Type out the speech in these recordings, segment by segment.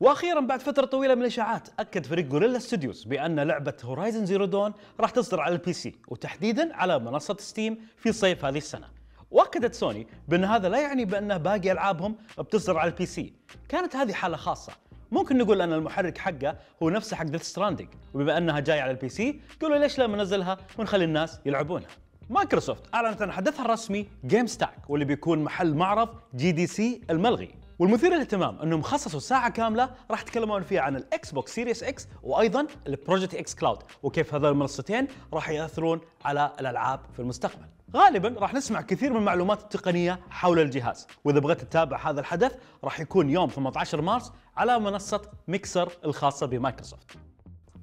واخيرا بعد فتره طويله من الاشاعات اكد فريق غوريلا ستوديوز بان لعبه هورايزن زيرو دون راح تصدر على البي سي وتحديدا على منصه ستيم في صيف هذه السنه واكدت سوني بان هذا لا يعني بان باقي العابهم بتصدر على البي سي كانت هذه حاله خاصه ممكن نقول ان المحرك حقه هو نفسه حق ديث ستراندنج وبما انها جايه على البي سي قالوا ليش لا ننزلها ونخلي الناس يلعبونها مايكروسوفت اعلنت عن حدثها الرسمي جيم ستاك واللي بيكون محل معرض جي دي سي الملغي والمثير للاهتمام انهم خصصوا ساعه كامله راح يتكلمون فيها عن الاكس بوكس سيريس اكس وايضا البروجكت اكس كلاود وكيف هذول المنصتين راح ياثرون على الالعاب في المستقبل غالبا راح نسمع كثير من المعلومات التقنيه حول الجهاز واذا بغيت تتابع هذا الحدث راح يكون يوم 18 مارس على منصه ميكسر الخاصه بمايكروسوفت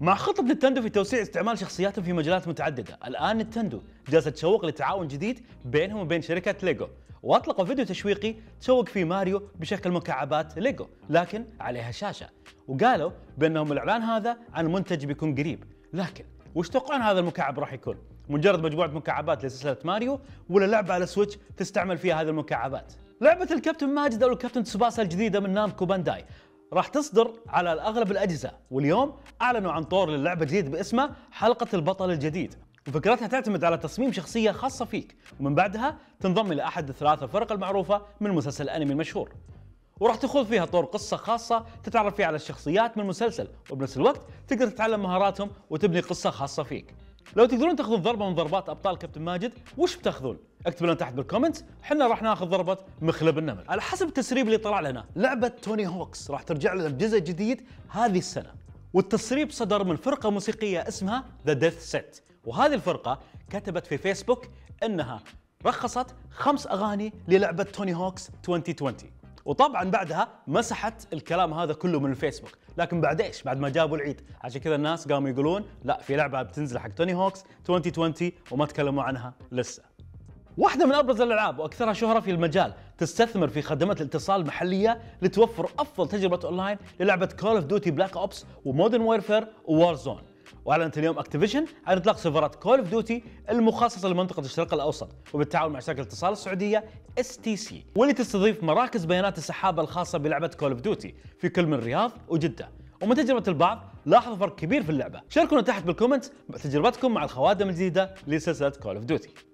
مع خطة نتندو في توسيع استعمال شخصياتهم في مجالات متعددة، الآن نتندو جالسة تشوق لتعاون جديد بينهم وبين شركة ليجو واطلقوا فيديو تشويقي تسوق فيه ماريو بشكل مكعبات ليجو لكن عليها شاشه وقالوا بانهم الاعلان هذا عن منتج بيكون قريب لكن وش تتوقعون هذا المكعب راح يكون؟ مجرد مجموعه مكعبات لسلسله ماريو ولا لعبه على سويتش تستعمل فيها هذه المكعبات؟ لعبه الكابتن ماجد او الكابتن تسوباسا الجديده من نامكو بانداي راح تصدر على اغلب الاجهزه واليوم اعلنوا عن طور للعبه الجديد باسمه حلقه البطل الجديد وفكرتها تعتمد على تصميم شخصية خاصة فيك ومن بعدها تنضم إلى أحد الثلاثة الفرق المعروفة من مسلسل الأنمي المشهور وراح تخوض فيها طور قصة خاصة تتعرف فيها على الشخصيات من المسلسل وبنفس الوقت تقدر تتعلم مهاراتهم وتبني قصة خاصة فيك لو تقدرون تاخذون ضربة من ضربات أبطال كابتن ماجد وش بتاخذون؟ اكتب لنا تحت بالكومنتس حنا راح ناخذ ضربة مخلب النمل على حسب التسريب اللي طلع لنا لعبة توني هوكس راح ترجع لنا بجزء جديد هذه السنة والتسريب صدر من فرقة موسيقية اسمها ذا ديث سيت وهذه الفرقة كتبت في فيسبوك أنها رخصت خمس أغاني للعبة توني هوكس 2020 وطبعا بعدها مسحت الكلام هذا كله من الفيسبوك لكن بعد ايش بعد ما جابوا العيد عشان كذا الناس قاموا يقولون لا في لعبه بتنزل حق توني هوكس 2020 وما تكلموا عنها لسه واحدة من أبرز الألعاب وأكثرها شهرة في المجال تستثمر في خدمات الاتصال المحلية لتوفر أفضل تجربة أونلاين للعبة كول أوف ديوتي بلاك أوبس ومودرن ويرفير وورزون واعلنت اليوم اكتيفيشن عن اطلاق سيرفرات كول اوف ديوتي المخصصه لمنطقه الشرق الاوسط وبالتعاون مع شركه الاتصال السعوديه اس تي سي واللي تستضيف مراكز بيانات السحابه الخاصه بلعبه كول اوف ديوتي في كل من الرياض وجده ومن تجربه البعض لاحظوا فرق كبير في اللعبه شاركونا تحت بالكومنتس تجربتكم مع الخوادم الجديده لسلسله كول اوف ديوتي